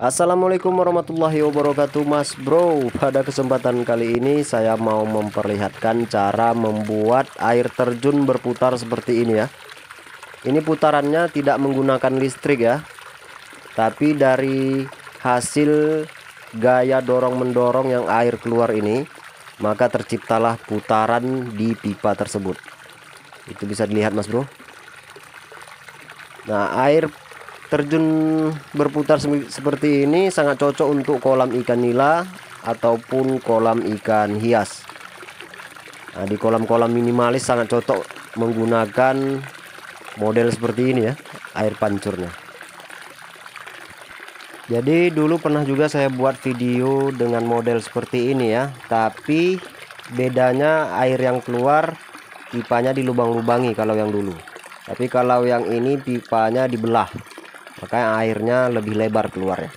Assalamualaikum warahmatullahi wabarakatuh mas bro Pada kesempatan kali ini saya mau memperlihatkan cara membuat air terjun berputar seperti ini ya Ini putarannya tidak menggunakan listrik ya Tapi dari hasil gaya dorong-mendorong yang air keluar ini Maka terciptalah putaran di pipa tersebut Itu bisa dilihat mas bro Nah air Terjun berputar seperti ini sangat cocok untuk kolam ikan nila ataupun kolam ikan hias. Nah, di kolam-kolam minimalis sangat cocok menggunakan model seperti ini ya, air pancurnya. Jadi dulu pernah juga saya buat video dengan model seperti ini ya, tapi bedanya air yang keluar pipanya dilubang-lubangi kalau yang dulu. Tapi kalau yang ini pipanya dibelah makanya airnya lebih lebar keluarnya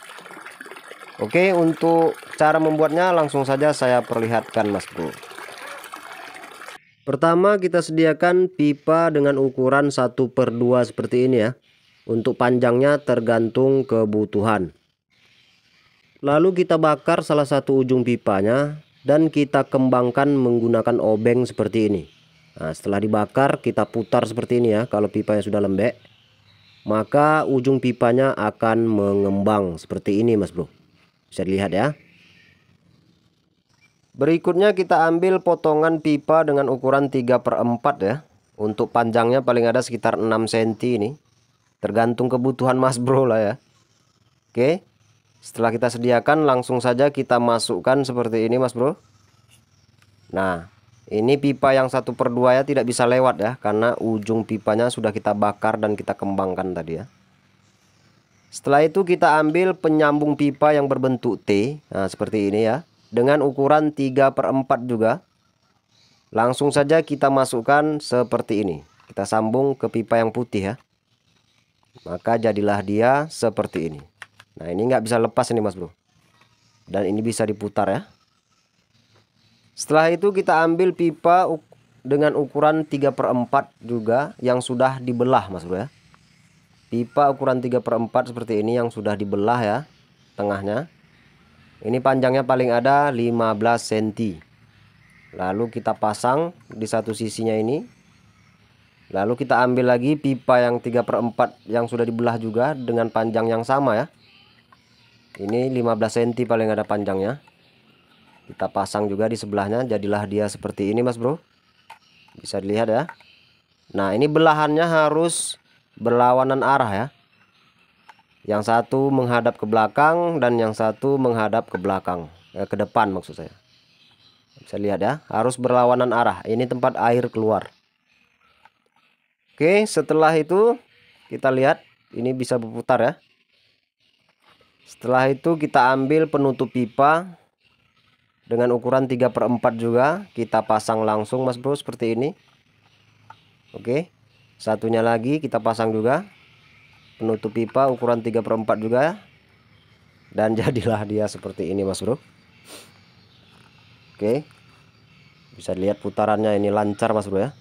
Oke untuk cara membuatnya langsung saja saya perlihatkan mas bro Pertama kita sediakan pipa dengan ukuran 1 per 2 seperti ini ya Untuk panjangnya tergantung kebutuhan Lalu kita bakar salah satu ujung pipanya dan kita kembangkan menggunakan obeng seperti ini. Nah, setelah dibakar kita putar seperti ini ya kalau pipanya sudah lembek maka ujung pipanya akan mengembang seperti ini mas bro bisa dilihat ya berikutnya kita ambil potongan pipa dengan ukuran 3 per 4 ya untuk panjangnya paling ada sekitar 6 cm ini tergantung kebutuhan mas bro lah ya oke setelah kita sediakan langsung saja kita masukkan seperti ini mas bro nah ini pipa yang satu per dua ya tidak bisa lewat ya karena ujung pipanya sudah kita bakar dan kita kembangkan tadi ya setelah itu kita ambil penyambung pipa yang berbentuk T nah seperti ini ya dengan ukuran 3 per 4 juga langsung saja kita masukkan seperti ini kita sambung ke pipa yang putih ya maka jadilah dia seperti ini nah ini nggak bisa lepas ini mas bro dan ini bisa diputar ya setelah itu kita ambil pipa dengan ukuran 3 per 4 juga yang sudah dibelah mas bro ya. Pipa ukuran 3 per 4 seperti ini yang sudah dibelah ya tengahnya. Ini panjangnya paling ada 15 cm. Lalu kita pasang di satu sisinya ini. Lalu kita ambil lagi pipa yang 3 per 4 yang sudah dibelah juga dengan panjang yang sama ya. Ini 15 cm paling ada panjangnya kita pasang juga di sebelahnya jadilah dia seperti ini mas bro bisa dilihat ya nah ini belahannya harus berlawanan arah ya yang satu menghadap ke belakang dan yang satu menghadap ke belakang eh, ke depan maksud saya bisa lihat ya harus berlawanan arah ini tempat air keluar Oke setelah itu kita lihat ini bisa berputar ya setelah itu kita ambil penutup pipa dengan ukuran 3 per 4 juga kita pasang langsung mas bro seperti ini oke satunya lagi kita pasang juga penutup pipa ukuran 3 per 4 juga dan jadilah dia seperti ini mas bro oke bisa dilihat putarannya ini lancar mas bro ya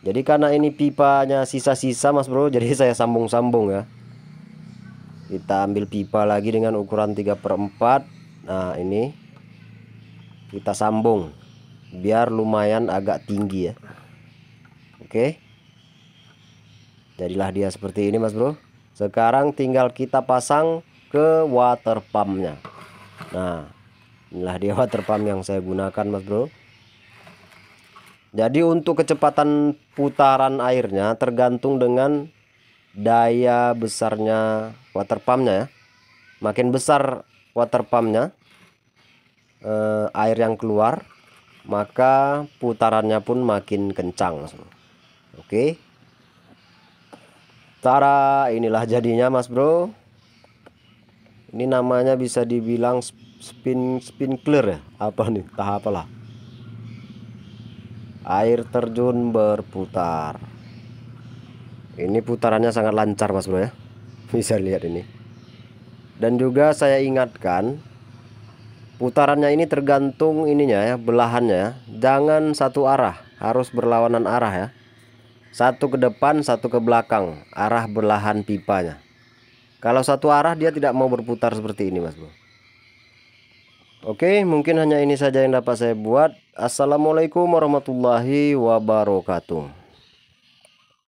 jadi karena ini pipanya sisa-sisa mas bro jadi saya sambung-sambung ya kita ambil pipa lagi dengan ukuran 3 per 4 nah ini kita sambung biar lumayan agak tinggi ya oke jadilah dia seperti ini mas bro sekarang tinggal kita pasang ke water pumpnya nah inilah dia water pump yang saya gunakan mas bro jadi untuk kecepatan putaran airnya tergantung dengan daya besarnya water pumpnya ya makin besar water pumpnya eh, air yang keluar maka putarannya pun makin kencang oke okay. Tara inilah jadinya mas bro ini namanya bisa dibilang spin spin clear ya apa nih tahap apalah air terjun berputar ini putarannya sangat lancar mas bro ya bisa lihat ini dan juga saya ingatkan putarannya ini tergantung ininya ya belahannya ya. jangan satu arah harus berlawanan arah ya satu ke depan satu ke belakang arah belahan pipanya kalau satu arah dia tidak mau berputar seperti ini mas bro Oke mungkin hanya ini saja yang dapat saya buat Assalamualaikum warahmatullahi wabarakatuh